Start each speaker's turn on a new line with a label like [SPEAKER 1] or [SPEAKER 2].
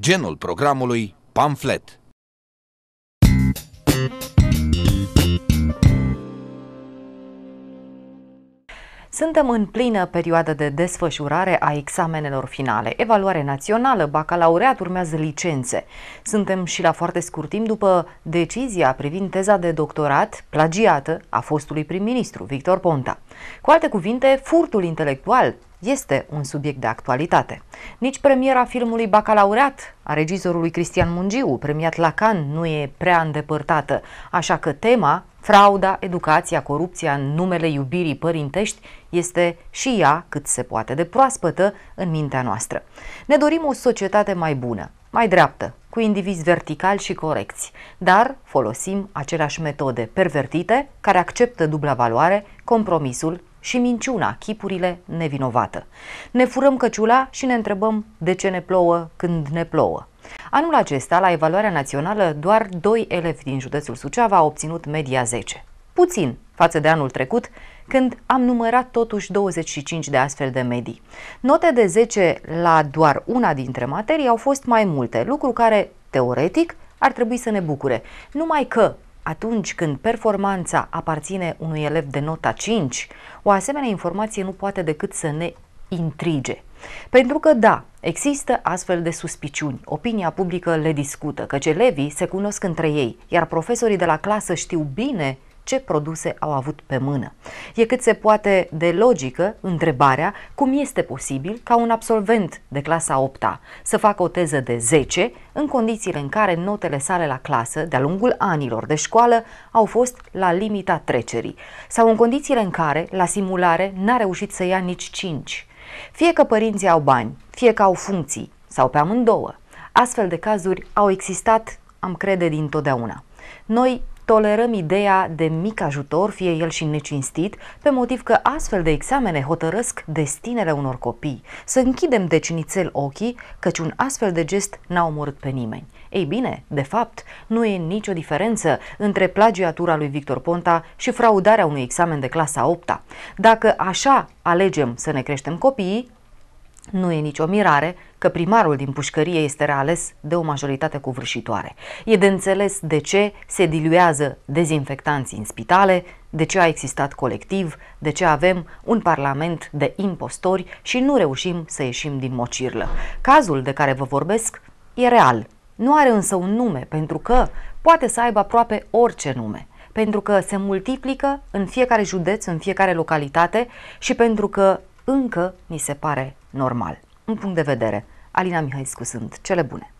[SPEAKER 1] Genul programului pamflet. Suntem în plină perioadă de desfășurare a examenelor finale. Evaluare națională, bacalaureat urmează licențe. Suntem și la foarte scurt timp după decizia privind teza de doctorat plagiată a fostului prim-ministru Victor Ponta. Cu alte cuvinte, furtul intelectual este un subiect de actualitate. Nici premiera filmului Bacalaureat a regizorului Cristian Mungiu, premiat la Cannes, nu e prea îndepărtată, așa că tema, frauda, educația, corupția în numele iubirii părintești este și ea cât se poate de proaspătă în mintea noastră. Ne dorim o societate mai bună, mai dreaptă, cu indivizi verticali și corecți, dar folosim aceleași metode pervertite care acceptă dubla valoare, compromisul și minciuna, chipurile nevinovată. Ne furăm căciula și ne întrebăm de ce ne plouă când ne plouă. Anul acesta, la evaluarea națională, doar doi elevi din județul Suceava au obținut media 10. Puțin față de anul trecut, când am numărat totuși 25 de astfel de medii. Note de 10 la doar una dintre materii au fost mai multe, lucru care, teoretic, ar trebui să ne bucure. Numai că atunci când performanța aparține unui elev de nota 5, o asemenea informație nu poate decât să ne intrige. Pentru că, da, există astfel de suspiciuni, opinia publică le discută, căci elevii se cunosc între ei, iar profesorii de la clasă știu bine ce produse au avut pe mână. E cât se poate de logică întrebarea cum este posibil ca un absolvent de clasa 8 să facă o teză de 10 în condițiile în care notele sale la clasă de-a lungul anilor de școală au fost la limita trecerii sau în condițiile în care la simulare n-a reușit să ia nici 5. Fie că părinții au bani, fie că au funcții sau pe amândouă. Astfel de cazuri au existat, am crede, dintotdeauna. Noi tolerăm ideea de mic ajutor, fie el și necinstit, pe motiv că astfel de examene hotărăsc destinele unor copii. Să închidem de cinițel ochii, căci un astfel de gest n-a omorât pe nimeni. Ei bine, de fapt, nu e nicio diferență între plagiatura lui Victor Ponta și fraudarea unui examen de clasa 8 -a. Dacă așa alegem să ne creștem copiii, nu e nicio mirare că primarul din pușcărie este reales de o majoritate cuvârșitoare. E de înțeles de ce se diluează dezinfectanții în spitale, de ce a existat colectiv, de ce avem un parlament de impostori și nu reușim să ieșim din mocirlă. Cazul de care vă vorbesc e real. Nu are însă un nume, pentru că poate să aibă aproape orice nume pentru că se multiplică în fiecare județ, în fiecare localitate și pentru că încă mi se pare normal. Un punct de vedere. Alina Mihaiscu sunt cele bune.